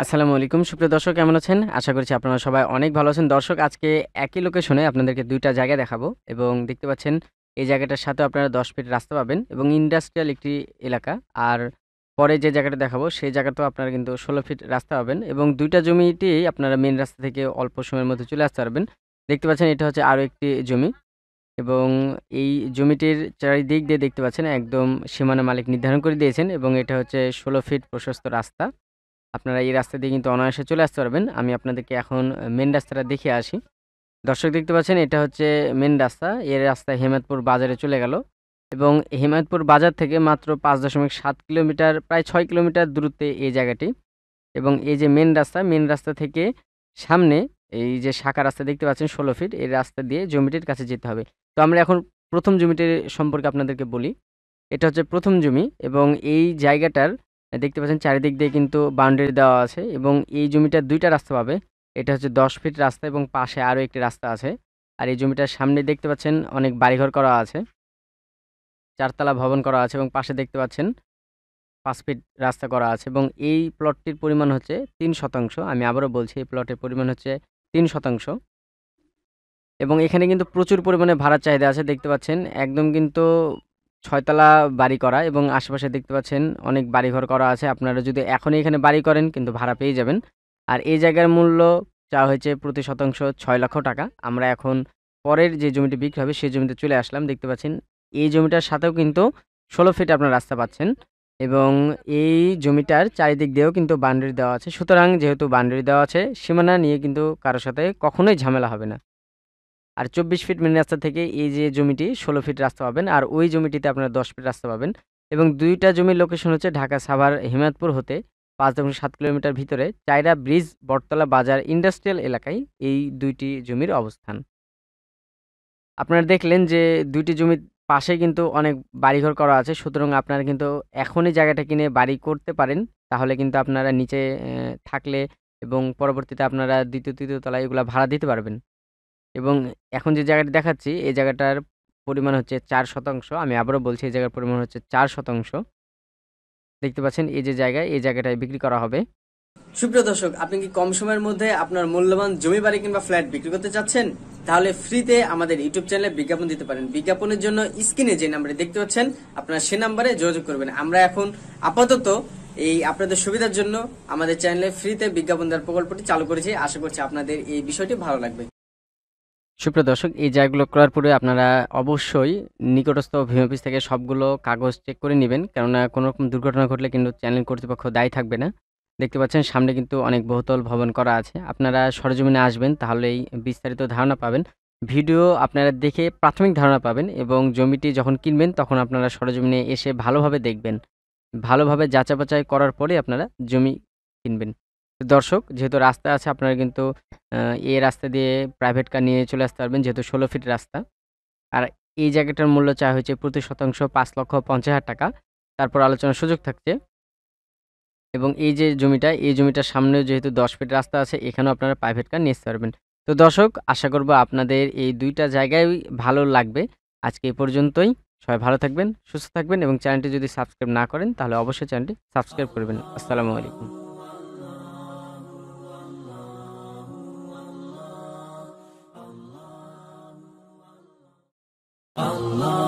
আসসালামু আলাইকুম সুপ্রিয় দর্শক কেমন আছেন আশা করছি আপনারা সবাই অনেক ভালো আছেন দর্শক আজকে একই লোকেশনে আপনাদেরকে দুইটা জায়গা দেখাবো এবং দেখতে পাচ্ছেন এই জায়গাটার সাথে আপনারা দশ ফিট রাস্তা পাবেন এবং ইন্ডাস্ট্রিয়াল একটি এলাকা আর পরে যে জায়গাটা দেখাবো সেই জায়গাতেও আপনারা কিন্তু ষোলো ফিট রাস্তা পাবেন এবং দুইটা জমিটি আপনারা মেন রাস্তা থেকে অল্প সময়ের মধ্যে চলে আসতে পারবেন দেখতে পাচ্ছেন এটা হচ্ছে আরও একটি জমি এবং এই জমিটির চারিদিক দিয়ে দেখতে পাচ্ছেন একদম সীমানা মালিক নির্ধারণ করে দিয়েছেন এবং এটা হচ্ছে ষোলো ফিট প্রশস্ত রাস্তা আপনারা এই রাস্তা দিয়ে কিন্তু অনায়াসে চলে আসতে পারবেন আমি আপনাদেরকে এখন মেন রাস্তাটা দেখে আসি দর্শক দেখতে পাচ্ছেন এটা হচ্ছে মেন রাস্তা এর রাস্তা হেমায়তপুর বাজারে চলে গেল এবং হেমায়তপুর বাজার থেকে মাত্র পাঁচ দশমিক সাত কিলোমিটার প্রায় ছয় কিলোমিটার দূরত্বে এই জায়গাটি এবং এই যে মেন রাস্তা মেন রাস্তা থেকে সামনে এই যে শাখা রাস্তা দেখতে পাচ্ছেন ষোলো ফিট এই রাস্তা দিয়ে জমিটির কাছে যেতে হবে তো আমরা এখন প্রথম জমিটির সম্পর্কে আপনাদেরকে বলি এটা হচ্ছে প্রথম জমি এবং এই জায়গাটার দেখতে পাচ্ছেন চারিদিক দিয়ে কিন্তু বাউন্ডারি দেওয়া আছে এবং এই জমিটা দুইটা রাস্তা পাবে এটা হচ্ছে দশ ফিট রাস্তা এবং পাশে আরও একটি রাস্তা আছে আর এই জমিটার সামনে দেখতে পাচ্ছেন অনেক বাড়িঘর করা আছে চারতলা ভবন করা আছে এবং পাশে দেখতে পাচ্ছেন পাঁচ ফিট রাস্তা করা আছে এবং এই প্লটটির পরিমাণ হচ্ছে তিন শতাংশ আমি আবারও বলছি এই প্লটের পরিমাণ হচ্ছে তিন শতাংশ এবং এখানে কিন্তু প্রচুর পরিমাণে ভাড়ার চাহিদা আছে দেখতে পাচ্ছেন একদম কিন্তু ছয়তলা বাড়ি করা এবং আশেপাশে দেখতে পাচ্ছেন অনেক বাড়িঘর করা আছে আপনারা যদি এখনই এখানে বাড়ি করেন কিন্তু ভাড়া পেয়ে যাবেন আর এই জায়গার মূল্য যা হয়েছে প্রতি শতাংশ ছয় লক্ষ টাকা আমরা এখন পরের যে জমিটি বিক্রি হবে সেই জমিতে চলে আসলাম দেখতে পাচ্ছেন এই জমিটার সাথেও কিন্তু ষোলো ফিট আপনার রাস্তা পাচ্ছেন এবং এই জমিটার চারিদিক দিয়েও কিন্তু বাউন্ডারি দেওয়া আছে সুতরাং যেহেতু বাউন্ডারি দেওয়া আছে সীমানা নিয়ে কিন্তু কারোর সাথে কখনোই ঝামেলা হবে না আর চব্বিশ ফিট মেন রাস্তা থেকে এই যে জমিটি ষোলো ফিট রাস্তা পাবেন আর ওই জমিটিতে আপনারা দশ ফিট রাস্তা পাবেন এবং দুইটা জমির লোকেশন হচ্ছে ঢাকা সাভার হিমায়তপুর হতে পাঁচ দশমিক সাত কিলোমিটার ভিতরে চাইরা ব্রিজ বটতলা বাজার ইন্ডাস্ট্রিয়াল এলাকায় এই দুইটি জমির অবস্থান আপনারা দেখলেন যে দুইটি জমির পাশে কিন্তু অনেক বাড়িঘর করা আছে সুতরাং আপনারা কিন্তু এখনই জায়গাটা কিনে বাড়ি করতে পারেন তাহলে কিন্তু আপনারা নিচে থাকলে এবং পরবর্তীতে আপনারা দ্বিতীয় তৃতীয় তলায় এগুলো ভাড়া দিতে পারবেন এবং এখন যে জায়গাটা দেখাচ্ছি এই জায়গাটার পরিমাণ হচ্ছে চার শতাংশ আমি আবারও বলছি এই জায়গার পরিমাণ হচ্ছে চার শতাংশ দেখতে পাচ্ছেন এই যে জায়গায় এই জায়গাটায় বিক্রি করা হবে সুপ্রিয় দর্শক আপনি কি কম সময়ের মধ্যে আপনার মূল্যবান জমি বাড়ি কিংবা ফ্ল্যাট বিক্রি করতে চাচ্ছেন তাহলে ফ্রিতে আমাদের ইউটিউব চ্যানেলে বিজ্ঞাপন দিতে পারেন বিজ্ঞাপনের জন্য স্ক্রিনে যে নাম্বারে দেখতে পাচ্ছেন আপনারা সে নাম্বারে যোগাযোগ করবেন আমরা এখন আপাতত এই আপনাদের সুবিধার জন্য আমাদের চ্যানেলে ফ্রিতে বিজ্ঞাপন দেওয়ার প্রকল্পটি চালু করেছি আশা করছি আপনাদের এই বিষয়টি ভালো লাগবে সুপ্রিয় দর্শক এই জায়গাগুলো করার পূর্বে আপনারা অবশ্যই নিকটস্থ ভিম অফিস থেকে সবগুলো কাগজ চেক করে নেবেন কেননা কোনো রকম দুর্ঘটনা ঘটলে কিন্তু চ্যানেল কর্তৃপক্ষ দায়ী থাকবে না দেখতে পাচ্ছেন সামনে কিন্তু অনেক বহুতল ভবন করা আছে আপনারা সরজমিনে আসবেন তাহলেই বিস্তারিত ধারণা পাবেন ভিডিও আপনারা দেখে প্রাথমিক ধারণা পাবেন এবং জমিটি যখন কিনবেন তখন আপনারা সরজমিনে এসে ভালোভাবে দেখবেন ভালোভাবে যাচাই বাছাই করার পরে আপনারা জমি কিনবেন দর্শক যেহেতু রাস্তা আছে আপনারা কিন্তু এই রাস্তা দিয়ে প্রাইভেট কার নিয়ে চলে আসতে পারবেন যেহেতু ষোলো ফিট রাস্তা আর এই জায়গাটার মূল্য চা হয়েছে প্রতি শতাংশ পাঁচ লক্ষ পঞ্চাশ হাজার টাকা তারপর আলোচনার সুযোগ থাকছে এবং এই যে জমিটা এই জমিটার সামনে যেহেতু দশ ফিট রাস্তা আছে এখানেও আপনারা প্রাইভেট কার নিয়ে আসতে পারবেন তো দর্শক আশা করব আপনাদের এই দুইটা জায়গায় ভালো লাগবে আজকে এই পর্যন্তই সবাই ভালো থাকবেন সুস্থ থাকবেন এবং চ্যানেলটি যদি সাবস্ক্রাইব না করেন তাহলে অবশ্যই চ্যানেলটি সাবস্ক্রাইব করবেন আসসালামু আলাইকুম Allah